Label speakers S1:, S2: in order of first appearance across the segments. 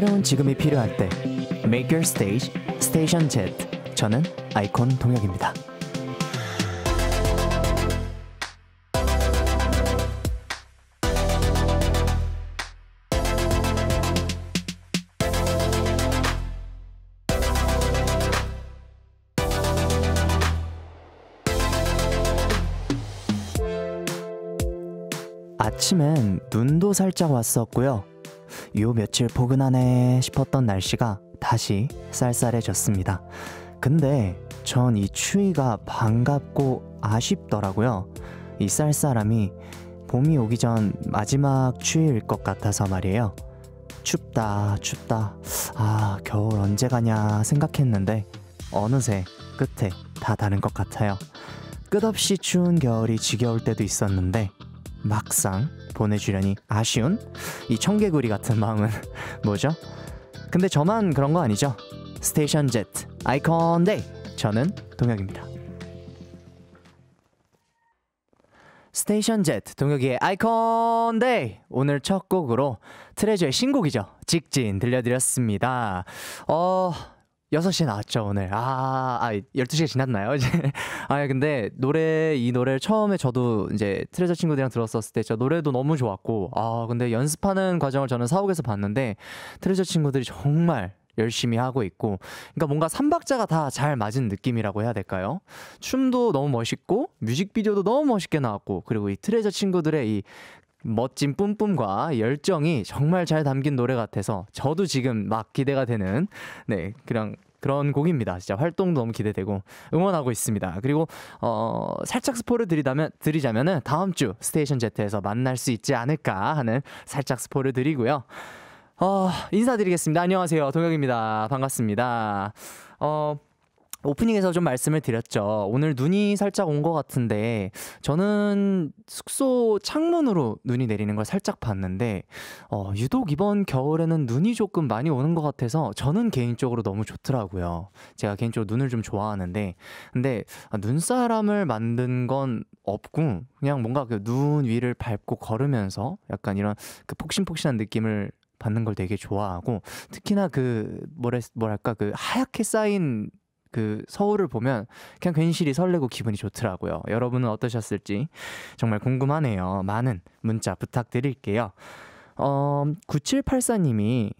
S1: 새로운 지금이 필요할 때 Make Your Stage, Station Z 저는 아이콘 동혁입니다. 아침엔 눈도 살짝 왔었고요. 요 며칠 포근하네 싶었던 날씨가 다시 쌀쌀해졌습니다. 근데 전 이 추위가 반갑고 아쉽더라고요. 이 쌀쌀함이 봄이 오기 전 마지막 추위일 것 같아서 말이에요. 춥다, 춥다. 아, 겨울 언제 가냐 생각했는데 어느새 끝에 다 다른 것 같아요. 끝없이 추운 겨울이 지겨울 때도 있었는데 막상 보내주려니 아쉬운 이 청개구리 같은 마음은 뭐죠? 근데 저만 그런 거 아니죠? 스테이션 젯 아이콘 데이 저는 동혁입니다. 스테이션 젯 동혁이의 아이콘 데이 오늘 첫 곡으로 트레저의 신곡이죠 직진 들려드렸습니다. 어 6시에 나왔죠, 오늘. 아, 아 12시가 아, 지났나요? 이제. 아, 근데 노래, 이 노래를 처음에 저도 이제 트레저 친구들이랑 들었었을 때 저 노래도 너무 좋았고, 아, 근데 연습하는 과정을 저는 사옥에서 봤는데 트레저 친구들이 정말 열심히 하고 있고, 그러니까 뭔가 삼박자가 다 잘 맞은 느낌이라고 해야 될까요? 춤도 너무 멋있고, 뮤직비디오도 너무 멋있게 나왔고, 그리고 이 트레저 친구들의 이 멋진 뿜뿜과 열정이 정말 잘 담긴 노래 같아서 저도 지금 막 기대가 되는 네 그냥 그런 곡입니다. 진짜 활동도 너무 기대되고 응원하고 있습니다. 그리고 어 살짝 스포를 드리다면 드리자면은 다음 주 스테이션 제트에서 만날 수 있지 않을까 하는 살짝 스포를 드리고요. 어 인사드리겠습니다. 안녕하세요. 동혁입니다. 반갑습니다. 어 오프닝에서 좀 말씀을 드렸죠. 오늘 눈이 살짝 온 것 같은데 저는 숙소 창문으로 눈이 내리는 걸 살짝 봤는데 어, 유독 이번 겨울에는 눈이 조금 많이 오는 것 같아서 저는 개인적으로 너무 좋더라고요. 제가 개인적으로 눈을 좀 좋아하는데 근데 아, 눈사람을 만든 건 없고 그냥 뭔가 그 눈 위를 밟고 걸으면서 약간 이런 그 폭신폭신한 느낌을 받는 걸 되게 좋아하고 특히나 그 뭐랄, 뭐랄까 그 하얗게 쌓인 그 서울을 보면 그냥 괜시리 설레고 기분이 좋더라고요. 여러분은 어떠셨을지 정말 궁금하네요. 많은 문자 부탁드릴게요. 어, 9784님이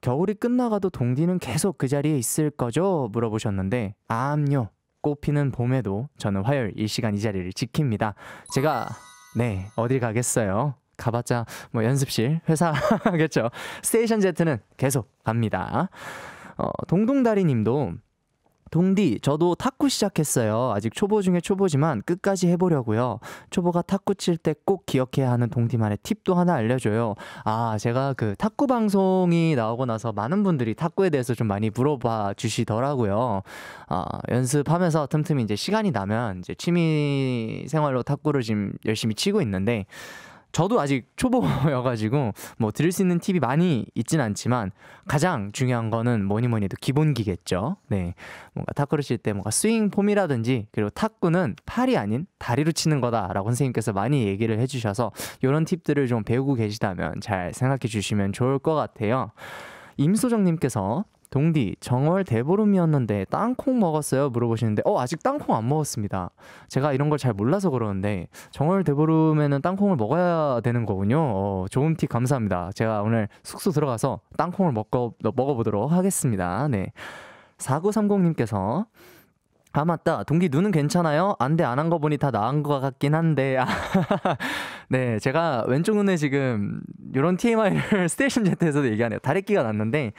S1: 겨울이 끝나가도 동디는 계속 그 자리에 있을 거죠? 물어보셨는데, 암요. 꽃피는 봄에도 저는 화요일 이 시간 이 자리를 지킵니다. 제가, 네, 어디 가겠어요? 가봤자 뭐 연습실, 회사겠죠. 스테이션 제트는 계속 갑니다. 어, 동동다리 님도 동디, 저도 탁구 시작했어요. 아직 초보 중에 초보지만 끝까지 해보려고요. 초보가 탁구 칠 때 꼭 기억해야 하는 동디만의 팁도 하나 알려줘요. 아, 제가 그 탁구 방송이 나오고 나서 많은 분들이 탁구에 대해서 좀 많이 물어봐 주시더라고요. 아, 연습하면서 틈틈이 이제 시간이 나면 이제 취미 생활로 탁구를 지금 열심히 치고 있는데, 저도 아직 초보여가지고 뭐 들을 수 있는 팁이 많이 있진 않지만 가장 중요한 거는 뭐니 뭐니 해도 기본기겠죠. 네. 뭔가 탁구를 칠 때 뭔가 스윙 폼이라든지 그리고 탁구는 팔이 아닌 다리로 치는 거다라고 선생님께서 많이 얘기를 해주셔서 이런 팁들을 좀 배우고 계시다면 잘 생각해 주시면 좋을 것 같아요. 임소정님께서 동디 정월 대보름이었는데 땅콩 먹었어요 물어보시는데 어 아직 땅콩 안 먹었습니다. 제가 이런 걸 잘 몰라서 그러는데 정월 대보름에는 땅콩을 먹어야 되는 거군요. 어, 좋은 팁 감사합니다. 제가 오늘 숙소 들어가서 땅콩을 먹고 먹어보도록 하겠습니다. 네. 4930님께서 아 맞다 동기 눈은 괜찮아요? 안 돼 안 한 거 보니 다 나은 거 같긴 한데 아, 네 제가 왼쪽 눈에 지금 이런 TMI를 스테이션 제트에서도 얘기하네요 다래끼가 났는데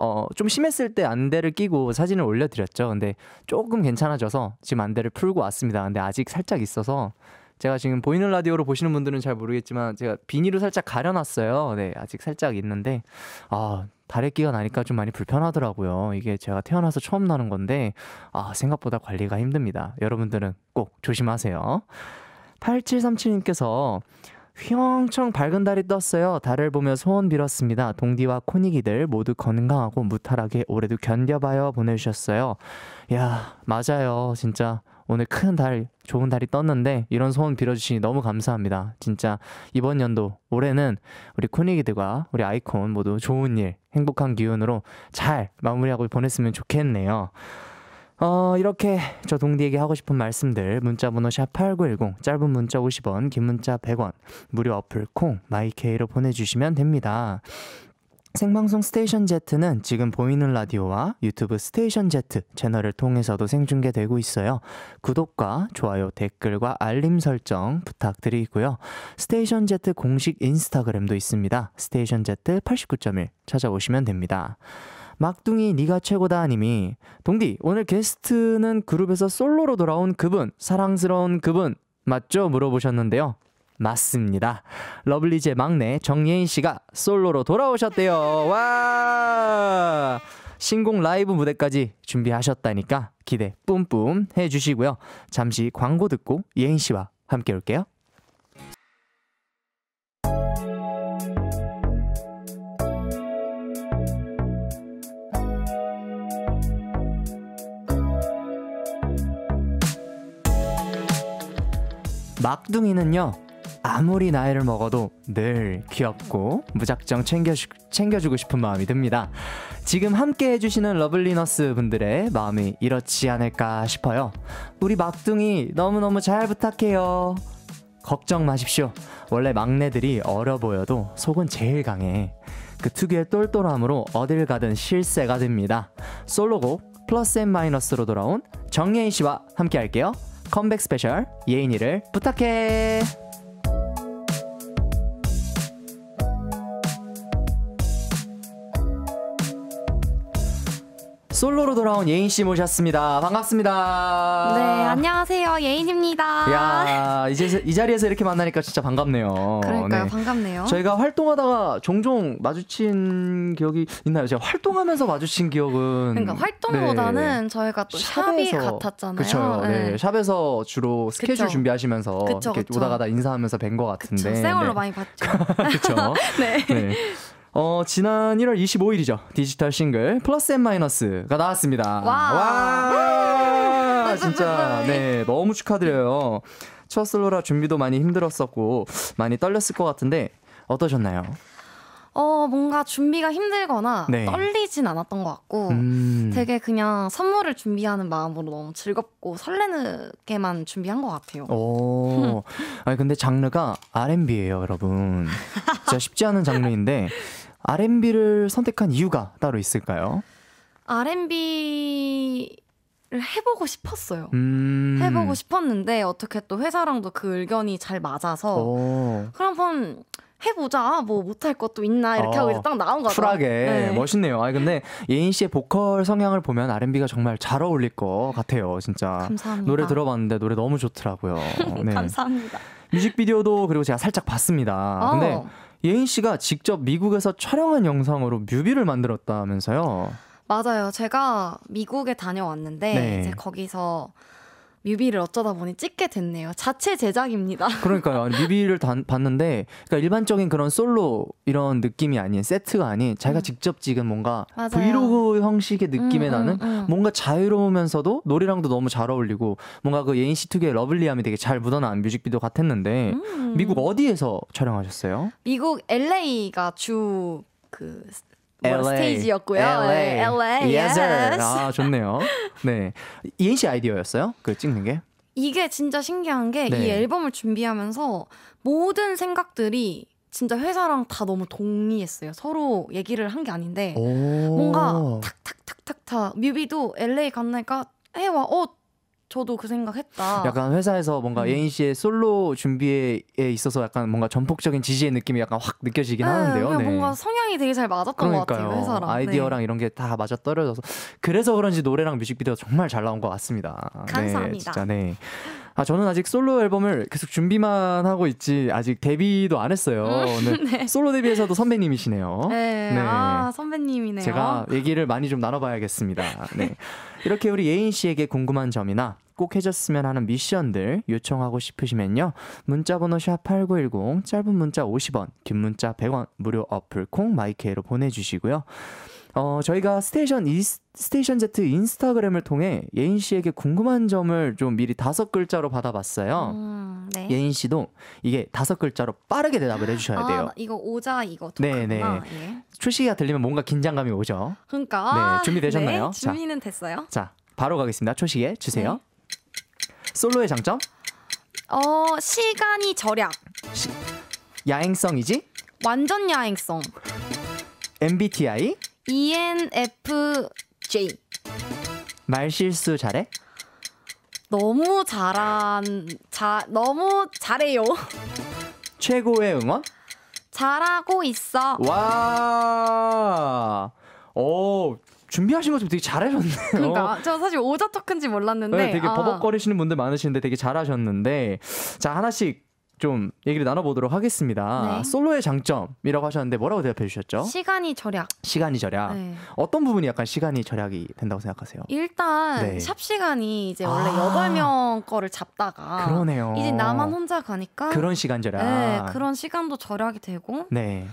S1: 어, 좀 심했을 때 안대를 끼고 사진을 올려드렸죠. 근데 조금 괜찮아져서 지금 안대를 풀고 왔습니다. 근데 아직 살짝 있어서 제가 지금 보이는 라디오로 보시는 분들은 잘 모르겠지만 제가 비닐로 살짝 가려놨어요. 네, 아직 살짝 있는데 아 다래끼가 나니까 좀 많이 불편하더라고요. 이게 제가 태어나서 처음 나는 건데 아 생각보다 관리가 힘듭니다. 여러분들은 꼭 조심하세요. 8737님께서 휘영청 밝은 달이 떴어요. 달을 보며 소원 빌었습니다. 동디와 코닉이들 모두 건강하고 무탈하게 올해도 견뎌봐요 보내주셨어요. 야 맞아요 진짜 오늘 큰 달, 좋은 달이 떴는데 이런 소원 빌어주시니 너무 감사합니다. 진짜 이번 연도, 올해는 우리 코닉이들과 우리 아이콘 모두 좋은 일, 행복한 기운으로 잘 마무리하고 보냈으면 좋겠네요. 어, 이렇게 저 동디에게 하고 싶은 말씀들 문자번호 샵8910 짧은 문자 50원 긴 문자 100원 무료 어플 콩 마이케이로 보내주시면 됩니다. 생방송 스테이션 제는 지금 보이는 라디오와 유튜브 스테이션 제 채널을 통해서도 생중계되고 있어요. 구독과 좋아요, 댓글과 알림 설정 부탁드리고요. 스테이션 제 공식 인스타그램도 있습니다. 스테이션 제89.1 찾아오시면 됩니다. 막둥이 니가 최고다 님이 동디 오늘 게스트는 그룹에서 솔로로 돌아온 그분 사랑스러운 그분 맞죠? 물어보셨는데요. 맞습니다. 러블리즈의 막내 정예인 씨가 솔로로 돌아오셨대요. 와! 신곡 라이브 무대까지 준비하셨다니까 기대 뿜뿜 해주시고요. 잠시 광고 듣고 예인 씨와 함께 올게요. 막둥이는요, 아무리 나이를 먹어도 늘 귀엽고 무작정 챙겨 챙겨주고 싶은 마음이 듭니다. 지금 함께 해주시는 러블리너스 분들의 마음이 이렇지 않을까 싶어요. 우리 막둥이 너무너무 잘 부탁해요. 걱정 마십시오. 원래 막내들이 어려 보여도 속은 제일 강해. 그 특유의 똘똘함으로 어딜 가든 실세가 됩니다. 솔로곡 플러스 앤 마이너스로 돌아온 정예인 씨와 함께 할게요. 컴백 스페셜 예인이를 부탁해. 솔로로 돌아온 예인 씨 모셨습니다. 반갑습니다. 네,
S2: 안녕하세요. 예인입니다.
S1: 야, 이제 이 자리에서 이렇게 만나니까 진짜 반갑네요. 그러니까요, 네.
S3: 반갑네요. 저희가
S1: 활동하다가 종종 마주친 기억이 있나요? 제가 활동하면서 마주친 기억은 그러니까 활동보다는
S2: 네. 저희가 또 샵이 같았잖아요. 그렇죠. 네. 네.
S1: 샵에서 주로 스케줄 그쵸. 준비하시면서 그쵸, 이렇게 그쵸. 오다 가다 인사하면서 뵌 것 같은데. 그쵸. 생얼로 네. 많이 봤죠. 그렇죠. 네. 네. 어, 지난 1월 25일이죠. 디지털 싱글 플러스 앤 마이너스가 나왔습니다. 와. 와. 진짜 네, 너무 축하드려요. 첫 솔로라 준비도 많이 힘들었었고 많이 떨렸을 것 같은데 어떠셨나요?
S2: 어, 뭔가 준비가 힘들거나 네. 떨리진 않았던 것 같고
S1: 음.
S2: 되게 그냥 선물을 준비하는 마음으로 너무 즐겁고 설레게만 는 준비한 것 같아요.
S1: 오. 아니, 근데 장르가 R&B예요, 여러분. 진짜 쉽지 않은 장르인데 R&B를 선택한 이유가 따로 있을까요?
S2: R&B 해보고 싶었어요.
S1: 음. 해보고
S2: 싶었는데 어떻게 또 회사랑도 그 의견이 잘 맞아서
S1: 오.
S2: 그럼 한번 해보자. 뭐 못할 것도 있나 이렇게 어. 하고 이제 어, 딱 나온 거죠. 쿨하게 네.
S1: 멋있네요. 아 근데 예인 씨의 보컬 성향을 보면 R&B가 정말 잘 어울릴 것 같아요. 진짜 감사합니다. 노래 들어봤는데 노래 너무 좋더라고요. 네. 감사합니다. 뮤직비디오도 그리고 제가 살짝 봤습니다. 어. 근데 예인 씨가 직접 미국에서 촬영한 영상으로 뮤비를 만들었다면서요?
S2: 맞아요. 제가 미국에 다녀왔는데 네. 이제 거기서 뮤비를 어쩌다 보니 찍게 됐네요.
S1: 자체 제작입니다. 그러니까요. 뮤비를 다, 봤는데 그러니까 일반적인 그런 솔로 이런 느낌이 아닌 세트가 아닌 자기가 음. 직접 찍은 뭔가 맞아요. 브이로그 형식의 느낌에 음, 음, 나는 음, 뭔가 자유로우면서도 노래랑도 너무 잘 어울리고 뭔가 그 예인 씨특유의 러블리함이 되게 잘 묻어난 뮤직비디오 같았는데 음. 미국 어디에서 촬영하셨어요?
S2: 미국 LA가 주그
S1: 뭐 LA. 스테이지였고요. LA. 네, LA. Yes. yes. 아, 좋네요. 네. 이엔 씨 아이디어였어요? 그 찍는 게?
S2: 이게 진짜 신기한 게이 네. 앨범을 준비하면서 모든 생각들이 진짜 회사랑 다 너무 동의했어요. 서로 얘기를 한 게 아닌데
S1: 뭔가
S2: 탁탁탁탁탁 뮤비도 LA 갔나니까 해와 어 저도 그 생각했다.
S1: 약간 회사에서 뭔가 음. 예인 씨의 솔로 준비에 있어서 약간 뭔가 전폭적인 지지의 느낌이 약간 확 느껴지긴 네, 하는데요. 네. 뭔가
S2: 성향이 되게 잘 맞았던 그러니까요. 것 같아요. 회사랑 아이디어랑 네.
S1: 이런 게 다 맞아 떨어져서 그래서 그런지 노래랑 뮤직비디오 정말 잘 나온 것 같습니다. 감사합니다. 네, 진짜 네. 아, 저는 아직 솔로 앨범을 계속 준비만 하고 있지 아직 데뷔도 안 했어요. 음, 네. 네. 솔로 데뷔에서도 선배님이시네요. 네, 네. 아,
S2: 선배님이네요. 제가
S1: 얘기를 많이 좀 나눠봐야겠습니다. 네. 이렇게 우리 예인 씨에게 궁금한 점이나 꼭 해줬으면 하는 미션들 요청하고 싶으시면요. 문자번호 샵8910, 짧은 문자 50원, 긴 문자 100원, 무료 어플 콩 마이케로 보내주시고요. 어, 저희가 스테이션 이, 스테이션 Z 인스타그램을 통해 예인 씨에게 궁금한 점을 좀 미리 다섯 글자로 받아봤어요. 음, 네. 예인 씨도 이게 다섯 글자로 빠르게 대답을 아, 해주셔야 돼요. 아, 이거
S2: 오자 이거 네네. 네. 예.
S1: 출시가 들리면 뭔가 긴장감이 오죠.
S2: 그러니까 네, 준비되셨나요? 네, 준비는 됐어요.
S1: 자, 바로 가겠습니다. 초시에 주세요. 네. 솔로의 장점?
S2: 어 시간이 절약. 시,
S1: 야행성이지?
S2: 완전 야행성.
S1: MBTI?
S2: ENFJ.
S1: 말실수 잘해?
S2: 너무 잘한 자 너무 잘해요.
S1: 최고의 응원?
S2: 잘하고 있어.
S1: 와. 어, 준비하신 것좀 되게 잘하셨네요. 그러니까
S2: 저 사실 오자 토큰지 몰랐는데 네, 되게 아.
S1: 버벅거리시는 분들 많으시는데 되게 잘하셨는데 자 하나씩 좀 얘기를 나눠보도록 하겠습니다. 네. 솔로의 장점이라고 하셨는데 뭐라고 대답해 주셨죠?
S2: 시간이 절약.
S1: 시간이 절약. 네. 어떤 부분이 약간 시간이 절약이 된다고 생각하세요?
S2: 일단 네. 샵 시간이 이제 아. 원래 여덟 명 거를 잡다가 그러네요. 이제 나만 혼자 가니까 그런 시간
S1: 절약. 네, 그런
S2: 시간도 절약이 되고. 네.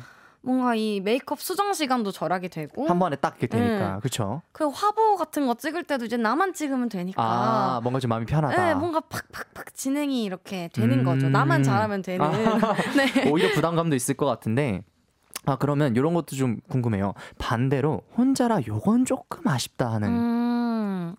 S2: 뭔가 이 메이크업 수정 시간도 절약이 되고 한
S1: 번에 딱 이렇게 되니까 네. 그렇죠.
S2: 그 화보 같은 거 찍을 때도 이제 나만 찍으면 되니까 아,
S1: 뭔가 좀 마음이 편하다. 네,
S2: 뭔가 팍팍팍 진행이 이렇게
S1: 되는 음... 거죠. 나만 잘하면 되는. 아, 네. 오히려 부담감도 있을 것 같은데 아 그러면 이런 것도 좀 궁금해요. 반대로 혼자라 요건 조금 아쉽다 하는.
S2: 음,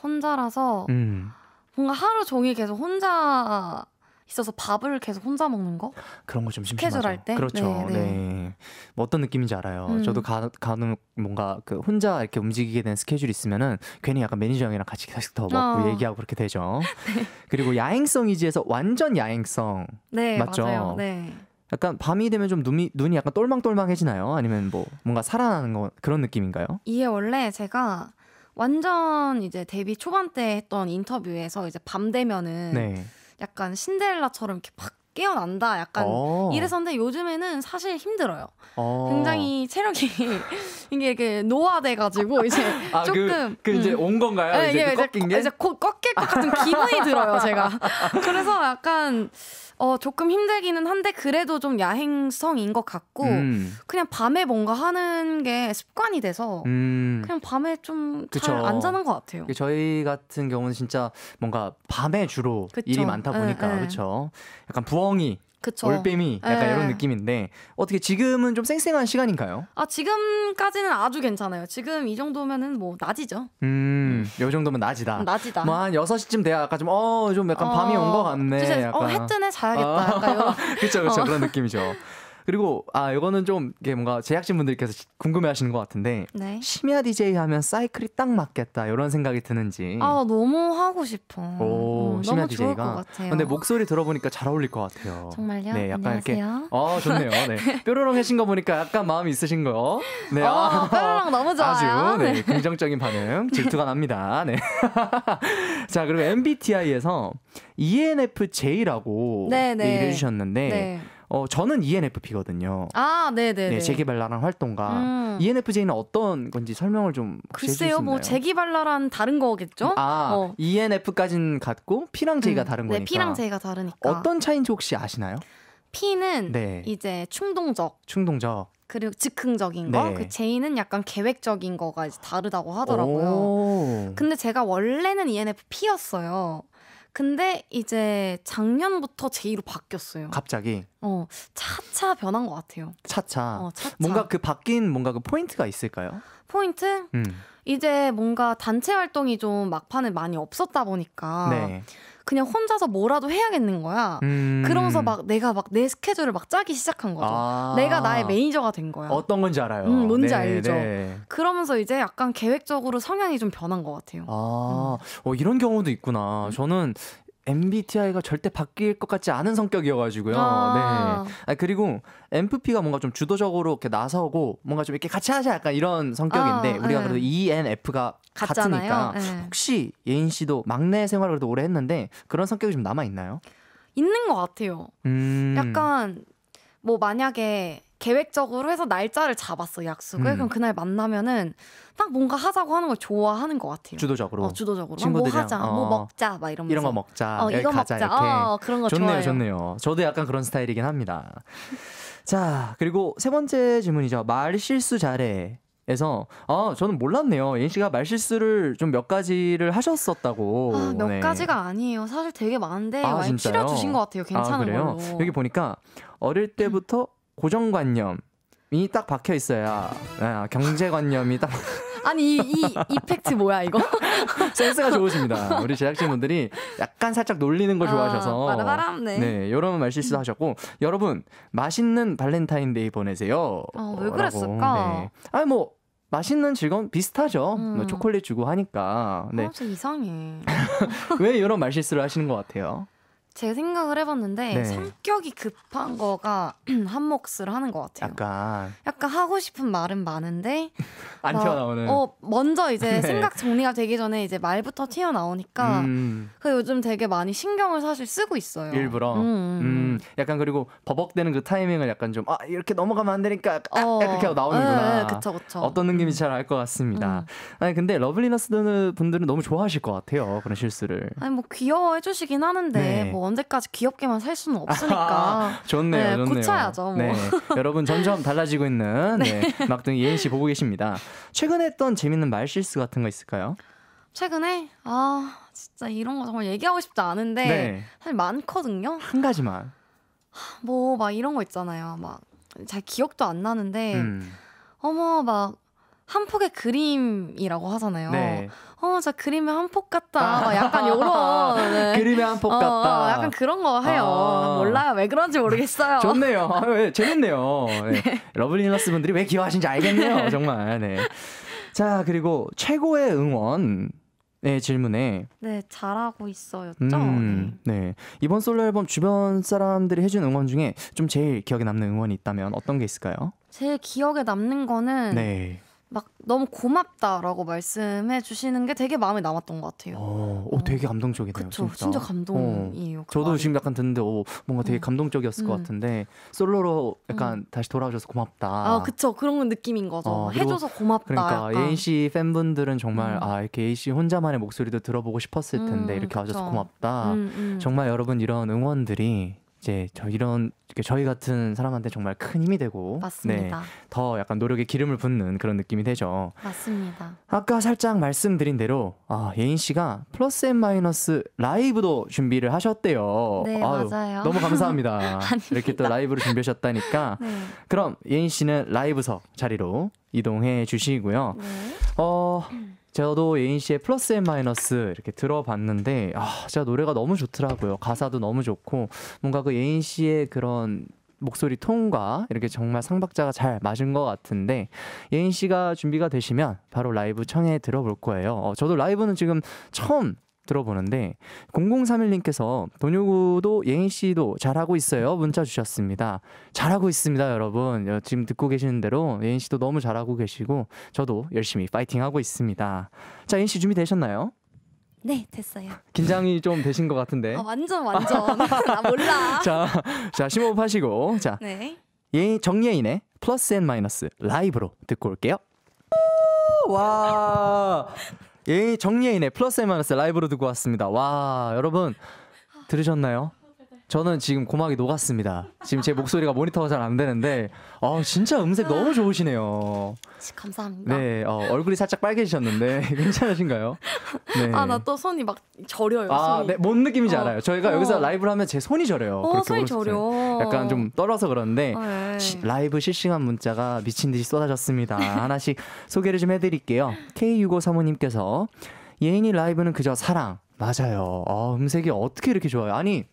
S2: 혼자라서 음. 뭔가 하루 종일 계속 혼자 있어서 밥을 계속 혼자 먹는 거?
S1: 그런 거 좀 심심하죠. 스케줄 할 때? 그렇죠. 네, 네. 네. 뭐 어떤 느낌인지 알아요. 음. 저도 가, 간혹 뭔가 그 혼자 이렇게 움직이게 된 스케줄이 있으면은 괜히 약간 매니저 형이랑 같이 계속 더 먹고 어. 얘기하고 그렇게 되죠. 네. 그리고 야행성 이지에서 완전 야행성. 네, 맞죠? 맞아요. 네. 약간 밤이 되면 좀 눈이 눈이 약간 똘망똘망해지나요? 아니면 뭐 뭔가 살아나는 거 그런 느낌인가요?
S2: 이게 원래 제가 완전 이제 데뷔 초반 때 했던 인터뷰에서 이제 밤 되면은 네. 약간 신데렐라처럼 이렇게 팍 깨어난다. 약간 어. 이래서인데 요즘에는 사실 힘들어요.
S1: 어. 굉장히
S2: 체력이 이게 이게 노화돼가지고 이제 아, 그, 조금 그, 음. 예, 예, 그 이제 온
S1: 건가요? 네, 이제 그 꺾인 게 이제
S2: 곧 꺾일 것 같은 기분이 들어요 제가. 그래서 약간 어, 조금 힘들기는 한데 그래도 좀 야행성인 것 같고 음. 그냥 밤에 뭔가 하는 게 습관이 돼서
S1: 음. 그냥
S2: 밤에 좀 잘 안 자는 것 같아요.
S1: 저희 같은 경우는 진짜 뭔가 밤에 주로 그쵸. 일이 많다 보니까 그렇죠. 약간 부엉이 그쵸. 올빼미 약간 네. 이런 예. 느낌인데 어떻게 지금은 좀 쌩쌩한 시간인가요?
S2: 아 지금까지는 아주 괜찮아요. 지금 이 정도면은 뭐 낮이죠.
S1: 음, 음. 요 정도면 낮이다. 낮이다. 뭐한 6시쯤 돼야 약간 좀어좀 어, 약간 어, 밤이 온 것 같네. 진짜, 어, 약간. 어, 해 뜨네 자야겠다. 아, 약간 그렇죠, 그렇죠. 어. 그런 느낌이죠. 그리고 아 이거는 좀 이게 뭔가 제작진 분들께서 궁금해하시는 것 같은데 네. 심야 DJ 하면 사이클이 딱 맞겠다 이런 생각이 드는지.
S2: 아 너무 하고 싶어. 오, 음, 심야 너무 DJ가. 좋을 것 같아요. 근데
S1: 목소리 들어보니까 잘 어울릴 것 같아요. 정말요? 네, 약간 안녕하세요. 이렇게. 어 아, 좋네요. 네. 뾰로롱 하신 거 보니까 약간 마음이 있으신 거 네. 어, 아, 뾰로롱
S2: 너무 좋아요. 아주 네, 네.
S1: 긍정적인 반응 질투가 납니다. 네. 자 그리고 MBTI에서 ENFJ라고 네, 네. 얘기를 해주셨는데. 네. 어, 저는 ENFP거든요.
S2: 아, 네네. 네,
S1: 재기발랄한 활동가. 음. ENFJ는 어떤 건지 설명을 좀 글쎄요, 뭐
S2: 재기발랄한 다른 거겠죠. 아, 어.
S1: ENF까지는 같고 P랑 J가 음. 다른 네, 거니까. 네, P랑 J가
S2: 다르니까. 어떤
S1: 차인지 혹시 아시나요?
S2: P는 네. 이제 충동적.
S1: 충동적.
S2: 그리고 즉흥적인 거, 네. 그 제이는 약간 계획적인 거가 이제 다르다고 하더라고요. 근데 제가 원래는 ENFP였어요. 근데 이제 작년부터 제이로 바뀌었어요. 갑자기? 어, 차차 변한 것 같아요.
S1: 차차. 어, 차차. 뭔가 그 바뀐 뭔가 그 포인트가 있을까요? 포인트? 음.
S2: 이제 뭔가 단체 활동이 좀 막판에 많이 없었다 보니까 네. 그냥 혼자서 뭐라도 해야겠는 거야. 음. 그러면서 막 내가 막 내 스케줄을 막 짜기 시작한 거죠.
S1: 아. 내가 나의
S2: 매니저가 된 거야. 어떤
S1: 건지 알아요. 음, 뭔지 네, 알죠. 네.
S2: 그러면서 이제 약간 계획적으로 성향이 좀
S1: 변한 것 같아요. 아, 음. 어, 이런 경우도 있구나. 저는 MBTI가 절대 바뀔 것 같지 않은 성격이어가지고요. 아~ 네. 아, 그리고 MFP가 뭔가 좀 주도적으로 이렇게 나서고 뭔가 좀 이렇게 같이 하자 약간 이런 성격인데 아, 우리가 네. 그래도 ENF가 같잖아요. 같으니까 네. 혹시 예인 씨도 막내 생활을 그래도 오래 했는데 그런 성격이 좀 남아 있나요?
S2: 있는 것 같아요. 음. 약간 뭐 만약에 계획적으로 해서 날짜를 잡았어 약속을. 음. 그럼 그날 만나면은 딱 뭔가 하자고 하는 걸 좋아하는 것 같아요.
S1: 주도적으로. 어, 주도적으로. 아, 뭐 친구들이뭐 하자, 뭐 어, 뭐 먹자, 막이러 이런 거 먹자, 어, 이거 가자, 먹자. 이렇게. 어, 그런 거 좋네요, 좋아해요. 좋네요. 저도 약간 그런 스타일이긴 합니다. 자, 그리고 세 번째 질문이죠. 말 실수 잘해. 에서 아 어, 저는 몰랐네요 예인 씨가 말 실수를 좀 몇 가지를 하셨었다고 아몇 네. 가지가
S2: 아니에요 사실 되게 많은데 아, 많이 진짜요? 줄여주신 것 같아요 아, 괜찮은 아, 걸로 여기
S1: 보니까 어릴 때부터 고정관념이 딱 박혀 있어야 네, 예, 경제관념이 딱
S2: 아니 이 이
S1: 이펙트 뭐야
S2: 이거?
S1: 센스가 좋으십니다. 우리 제작진분들이 약간 살짝 놀리는 걸 아, 좋아하셔서 아, 네 여러분 네, 말실수 하셨고 여러분 맛있는 발렌타인데이 보내세요.
S3: 아, 왜 그랬을까? 네.
S1: 아니 뭐 맛있는 즐거움 비슷하죠. 뭐 음. 뭐 초콜릿 주고 하니까. 네. 아,
S2: 이상해.
S1: 왜 이런 말실수를 하시는 것 같아요?
S2: 제가 생각을 해봤는데 네. 성격이 급한 거가 한 몫을 하는 것
S1: 같아요. 약간
S2: 약간 하고 싶은 말은 많은데 안 튀어나오는. 어 먼저 이제 네. 생각 정리가 되기 전에 이제 말부터 튀어나오니까 음. 그 요즘 되게 많이 신경을 사실 쓰고 있어요.
S1: 일부러. 음, 음. 음. 약간 그리고 버벅대는 그 타이밍을 약간 좀아 이렇게 넘어가면 안 되니까 아, 어. 이렇게 하고 나오는구나. 네, 그쵸 그쵸. 어떤 느낌인지 음. 잘알 것 같습니다. 음. 아니 근데 러블리너스 분들은 너무 좋아하실 것 같아요 그런 실수를.
S2: 아니 뭐 귀여워해 주시긴 하는데 네. 뭐. 언제까지 귀엽게만 살 수는 없으니까.
S1: 아, 좋네요. 네, 좋네요. 고쳐야죠. 뭐. 네. 여러분 점점 달라지고 있는 네, 네, 막둥이 예은 씨 보고 계십니다. 최근에 했던 재밌는 말 실수 같은 거 있을까요?
S2: 최근에 아 진짜 이런 거 정말 얘기하고 싶지 않은데 네. 사실 많거든요.
S1: 한 가지만.
S2: 뭐 막 이런 거 있잖아요. 막 잘 기억도 안 나는데 음. 어머 막한 폭의 그림이라고 하잖아요. 네. 어, 저 그림의 한 폭 같다. 아. 약간 요런.
S3: 네. 그림의
S1: 한폭 어, 어, 같다. 약간 그런 거 해요. 아. 몰라요.
S2: 왜 그런지 모르겠어요. 좋네요.
S1: 아 재밌네요. 네. 네. 러블리너스 분들이 왜 귀여워하신지 알겠네요. 네. 정말. 네. 자, 그리고 최고의 응원. 네 질문에
S2: 네 잘하고 있어였죠.
S1: 음, 네. 네 이번 솔로 앨범 주변 사람들이 해준 응원 중에 좀 제일 기억에 남는 응원이 있다면 어떤 게 있을까요?
S2: 제일 기억에 남는 거는 네. 막 너무 고맙다라고 말씀해 주시는 게 되게 마음에 남았던 것 같아요.
S1: 어, 어. 되게 감동적이네요. 그쵸, 진짜. 진짜 감동이에요. 어. 그 저도 말이. 지금 약간 듣는데 어, 뭔가 되게 음. 감동적이었을 음. 것 같은데 솔로로 약간 음. 다시 돌아오셔서 고맙다. 아, 그쵸.
S2: 그런 느낌인 거죠. 어, 해줘서 고맙다. 그러니까 약간.
S1: 씨 팬분들은 정말 음. 아 이렇게 A 씨 혼자만의 목소리도 들어보고 싶었을 텐데 음, 이렇게 와줘서 고맙다. 음, 정말 여러분 이런 응원들이 이제 저 이런 저희 같은 사람한테 정말 큰 힘이 되고 네, 맞습니다. 네, 더 약간 노력에 기름을 붓는 그런 느낌이 되죠.
S3: 맞습니다.
S1: 아까 살짝 말씀드린 대로 아, 예인 씨가 플러스 앤 마이너스 라이브도 준비를 하셨대요. 네, 아유, 맞아요. 너무 감사합니다. 이렇게 또 라이브를 준비하셨다니까. 네. 그럼 예인 씨는 라이브석 자리로 이동해 주시고요. 네. 어 저도 예인 씨의 플러스 앤 마이너스 이렇게 들어봤는데 아 진짜 노래가 너무 좋더라고요 가사도 너무 좋고 뭔가 그 예인 씨의 그런 목소리 톤과 이렇게 정말 상박자가 잘 맞은 것 같은데 예인 씨가 준비가 되시면 바로 라이브 청해 들어볼 거예요. 어, 저도 라이브는 지금 처음 들어보는데 0031님께서 돈요구도 예인 씨도 잘하고 있어요 문자 주셨습니다. 잘하고 있습니다 여러분. 지금 듣고 계시는 대로 예인 씨도 너무 잘하고 계시고 저도 열심히 파이팅하고 있습니다. 자 예인 씨 준비 되셨나요?
S2: 네, 됐어요.
S1: 긴장이 좀 되신 것 같은데. 어,
S2: 완전 완전.
S1: 나 몰라. 자, 자 심호흡하시고 자. 네. 예, 정예인의 플러스 앤 마이너스 라이브로 듣고 올게요. 와. 예, 정해인의 플러스 마이너스 라이브로 듣고 왔습니다. 와, 여러분 들으셨나요? 저는 지금 고막이 녹았습니다. 지금 제 목소리가 모니터가 잘 안 되는데, 어, 진짜 음색 너무 좋으시네요.
S3: 감사합니다.
S1: 네, 어, 얼굴이 살짝 빨개지셨는데, 괜찮으신가요? 네. 아, 나
S2: 또 손이 막 저려요. 아, 손이. 네,
S1: 뭔 느낌인지 어. 알아요. 저희가 어. 여기서 라이브를 하면 제 손이 저려요. 어, 손이 저려. 약간 좀 떨어서 그런데,
S3: 어, 예. 시,
S1: 라이브 실시간 문자가 미친 듯이 쏟아졌습니다. 하나씩 소개를 좀 해드릴게요. K65 사모님께서, 예인이 라이브는 그저 사랑. 맞아요. 아, 음색이 어떻게 이렇게 좋아요? 아니,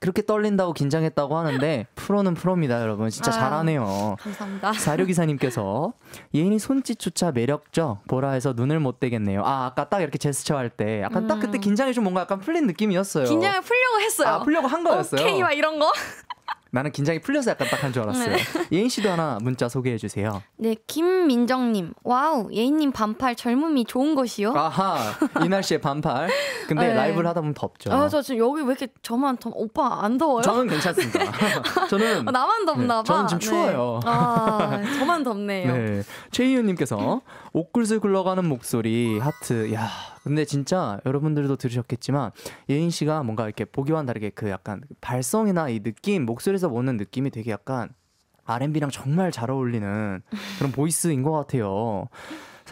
S1: 그렇게 떨린다고 긴장했다고 하는데 프로는 프로입니다, 여러분. 진짜 아 잘하네요. 감사합니다. 사료기사님께서 예인이 손짓조차 매력적 보라해서 눈을 못 떼겠네요. 아 아까 딱 이렇게 제스처 할 때 약간 음. 딱 그때 음. 긴장이 좀 뭔가 약간 풀린 느낌이었어요. 긴장을
S2: 풀려고 했어요. 아
S1: 풀려고 한 거였어요. 케이와 이런 거. 나는 긴장이 풀려서 약간 딱한 줄 알았어요. 네. 예인 씨도 하나 문자 소개해 주세요.
S2: 네, 김민정님. 와우, 예인님 반팔 젊음이 좋은 것이요.
S1: 아하, 이날 씨의 반팔. 근데 네. 라이브를 하다 보면 덥죠. 아, 저
S2: 지금 여기 왜 이렇게 저만 덥? 오빠 안 더워요? 저는 괜찮습니다. 네.
S1: 저는 아, 나만 덥나 네, 봐. 저는 지금 네. 추워요. 아,
S2: 저만 덥네요.
S1: 네, 최희윤님께서 옷글슬 굴러가는 목소리 하트. 야, 근데 진짜 여러분들도 들으셨겠지만 예인 씨가 뭔가 이렇게 보기와는 다르게 그 약간 발성이나 이 느낌 목소리에서 오는 느낌이 되게 약간 R&B랑 정말 잘 어울리는 그런 보이스인 것 같아요.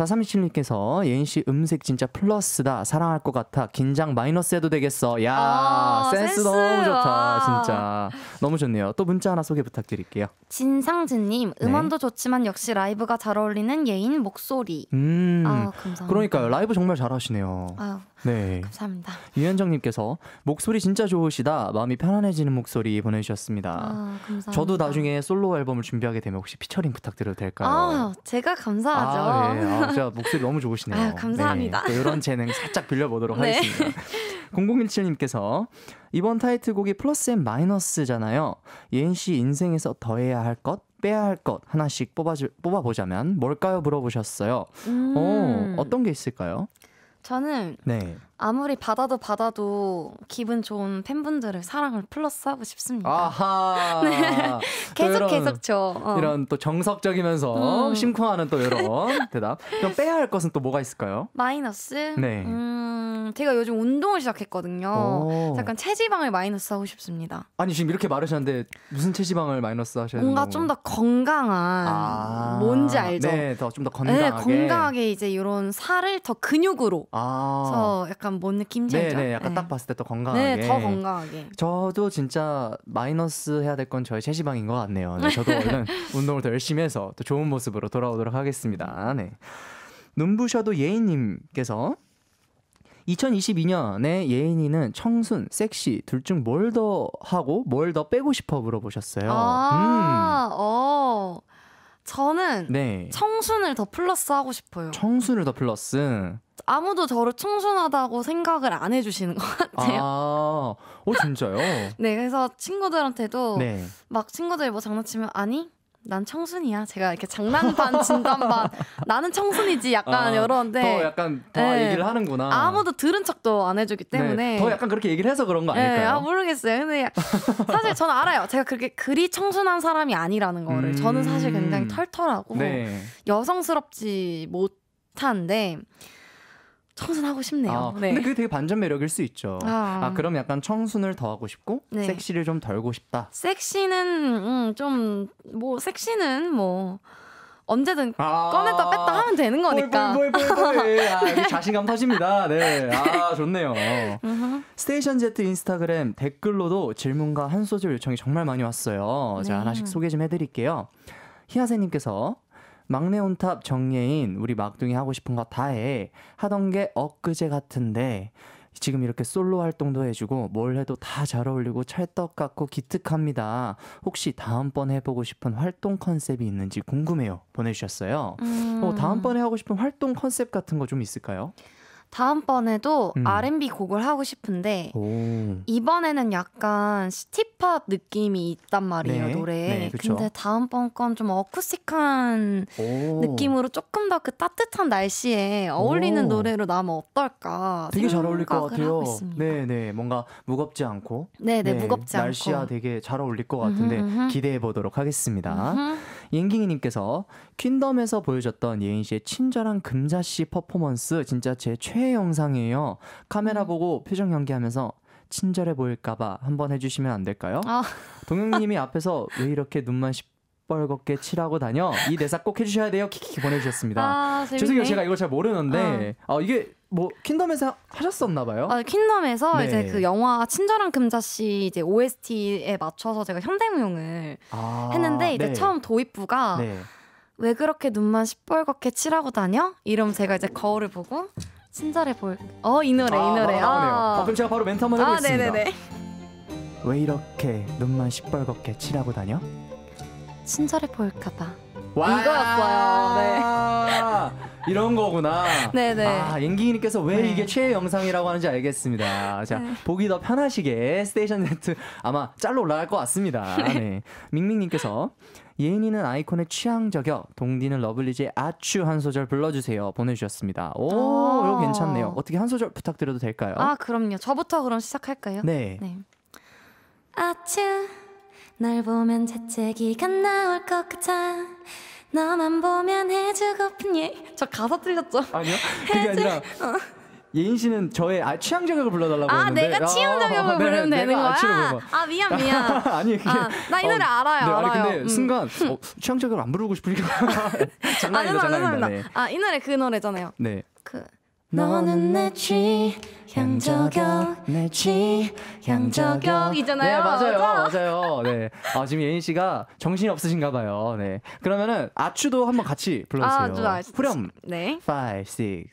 S1: 437님께서 예인 씨 음색 진짜 플러스다. 사랑할 것 같아. 긴장 마이너스 해도 되겠어. 야, 아, 센스, 센스, 너무 좋다. 와. 진짜. 너무 좋네요. 또 문자 하나 소개 부탁드릴게요.
S3: 진상진 님, 네. 음원도 네.
S2: 좋지만 역시 라이브가 잘 어울리는 예인 목소리.
S1: 음. 아, 감사합니다. 그러니까요. 라이브 정말 잘 하시네요. 아 네. 감사합니다. 유현정님께서 목소리 진짜 좋으시다. 마음이 편안해지는 목소리 보내주셨습니다. 아, 감사합니다. 저도 나중에 솔로 앨범을 준비하게 되면 혹시 피처링 부탁드려도 될까요? 아,
S2: 제가 감사하죠. 아, 네. 아, 제가
S1: 목소리 너무 좋으시네요. 아유, 감사합니다. 네. 이런 재능 살짝 빌려보도록 네. 하겠습니다. 0017님께서 이번 타이틀곡이 플러스 앤 마이너스잖아요. 예은 씨 인생에서 더해야 할 것, 빼야 할 것 하나씩 뽑아 뽑아보자면 뭘까요? 물어보셨어요. 음. 오, 어떤 게 있을까요? 저는 네.
S2: 아무리 받아도 받아도 기분 좋은 팬분들을 사랑을 플러스하고 싶습니다.
S1: 아하. 네. 계속 이런, 계속 줘. 어. 이런 또 정석적이면서 음. 심쿵하는 또 이런 대답. 그럼 빼야 할 것은 또 뭐가 있을까요?
S2: 마이너스. 네. 음, 제가 요즘 운동을 시작했거든요. 오. 잠깐 체지방을 마이너스 하고 싶습니다.
S1: 아니 지금 이렇게 말하셨는데 무슨 체지방을 마이너스 하셔야 되는 뭔가 좀 더
S2: 건강한 아. 뭔지 알죠? 네,
S1: 더 좀더 네, 건강하게. 네, 건강하게
S2: 이제 이런 살을 더 근육으로.
S1: 아. 그래서
S2: 약간 약간 뭔 느낌인지 네 알죠? 네,
S1: 약간 네. 딱 봤을 때또 건강하게. 네, 더
S2: 건강하게.
S1: 저도 진짜 마이너스 해야 될 건저의 채시방인 것 같네요. 네, 저도 얼른 운동을 더 열심히 해서 또 좋은 모습으로 돌아오도록 하겠습니다. 네. 눈부셔도 예인님께서 2022년에 예인이는 청순, 섹시 둘 중 뭘 더 하고 뭘 더 빼고 싶어 물어보셨어요. 아,
S2: 음. 어. 저는 네. 청순을 더 플러스 하고 싶어요.
S1: 청순을 더 플러스.
S2: 아무도 저를 청순하다고 생각을 안 해주시는 것 같아요. 아,
S1: 어 진짜요?
S2: 네, 그래서 친구들한테도 네. 막친구들뭐 장난치면 아니 난 청순이야. 제가 이렇게 장난반, 진단반, 나는 청순이지. 약간 아, 이런데. 더 약간
S1: 더 네. 얘기를 하는구나. 아무도
S2: 들은 척도 안 해주기 네, 때문에. 네, 더 약간
S1: 그렇게 얘기를 해서 그런 거 네, 아닐까요? 네, 아,
S2: 모르겠어요. 근데 사실 저는 알아요. 제가 그렇게 그리 청순한 사람이 아니라는 거를. 음... 저는 사실 굉장히 음. 털털하고 네. 여성스럽지 못한데. 청순하고 싶네요. 아, 네. 근데 그게
S1: 되게 반전 매력일 수 있죠. 아, 아 그럼 약간 청순을 더 하고 싶고 네. 섹시를 좀 덜고 싶다.
S2: 섹시는 음, 좀 뭐 섹시는 뭐
S1: 언제든 아~ 꺼냈다 뺐다
S2: 하면 되는 거니까. 볼, 볼, 볼, 아,
S1: 자신감 터집니다. 네. 아, 네. 좋네요. 스테이션 Z 인스타그램 댓글로도 질문과 한 소절 요청이 정말 많이 왔어요. 네. 제가 하나씩 네. 소개 좀 해드릴게요. 희아세님께서 막내 온탑 정예인 우리 막둥이 하고 싶은 거 다 해. 하던 게 엊그제 같은데 지금 이렇게 솔로 활동도 해주고 뭘 해도 다 잘 어울리고 찰떡 같고 기특합니다. 혹시 다음번 해보고 싶은 활동 컨셉이 있는지 궁금해요. 보내주셨어요. 어, 음. 어, 다음번에 하고 싶은 활동 컨셉 같은 거 좀 있을까요?
S2: 다음번에도
S1: 음. R&B 곡을 하고 싶은데 오. 이번에는 약간
S2: 시티팝 느낌이 있단 말이에요 네. 노래. 네, 근데 다음번 건 좀 어쿠스틱한
S1: 오. 느낌으로
S2: 조금 더 그 따뜻한 날씨에 어울리는 오. 노래로 나면 어떨까? 되게 잘 어울릴 것 같아요.
S1: 네네 네. 뭔가 무겁지 않고 네네 네, 네, 무겁지 날씨와 않고 날씨와 되게 잘 어울릴 것 같은데 음흠. 기대해 보도록 하겠습니다. 음흠. 잉깅이님께서 퀸덤에서 보여줬던 예은 씨의 친절한 금자 씨 퍼포먼스 진짜 제 최애 영상이에요. 카메라 음. 보고 표정 연기하면서 친절해 보일까봐 한번 해주시면 안 될까요? 아. 동영님이 앞에서 왜 이렇게 눈만 시뻘겋게 칠하고 다녀 이 대사 꼭 해주셔야 돼요 키키키 보내주셨습니다. 아, 죄송해요 제가 이걸 잘 모르는데 어. 어 이게 뭐 킨덤에서 하셨었나 봐요. 아,
S2: 킨덤에서 네. 이제 그 영화 친절한 금자씨 이제 OST에 맞춰서 제가 현대무용을
S1: 아, 했는데 이제 네. 처음
S2: 도입부가 네. 왜 그렇게 눈만 시뻘겋게 칠하고 다녀? 이러면 제가 이제 거울을 보고 친절해 보일. 어이 아, 노래 아, 이 노래. 아, 아, 그럼 제가 바로 멘트 한번 해보겠습니다. 아, 네네네.
S1: 왜 이렇게 눈만 시뻘겋게 칠하고 다녀?
S2: 친절해 보일까봐
S1: 이거였어요. 네. 이런 거구나. 네네. 네. 아, 앵기님께서 왜 네. 이게 최애 영상이라고 하는지 알겠습니다. 자, 네. 보기 더 편하시게 스테이션 네트 아마 짤로 올라갈 것 같습니다. 네. 네. 밍밍님께서 예인이는 아이콘의 취향 저격, 동디는 러블리즈의 아츄 한 소절 불러주세요 보내주셨습니다. 오, 오, 아. 이거 괜찮네요. 어떻게 한 소절 부탁드려도 될까요? 아,
S2: 그럼요. 저부터 그럼 시작할까요? 네. 네.
S3: 아츄. 날 보면 재채기가 나올 것 같아 너만 보면 해주고픈 예저 가사 틀렸죠? 아니요
S1: 그게 아니라 어. 예인 씨는 저의 아, 취향 저격을 불러달라고 아, 했는데 내가 취향 저격을 아, 네, 부르면 되는 거야? 아 미안 미안 아니 그게 아, 나이 어, 노래 어, 알아요 네, 알아요 아니, 근데 음. 순간 어, 취향 저격을 안 부르고 싶으니까 장난이다 장난이다
S2: 아이 노래 그 노래잖아요
S1: 네
S3: 너는 내 취향저격 내 취향저격이잖아요. 네 맞아요
S1: 맞아요. 네. 아 지금 예인 씨가 정신이 없으신가 봐요. 네. 그러면은 아추도 한번 같이 불러주세요. 아, 저, 아, 후렴. 네. f i v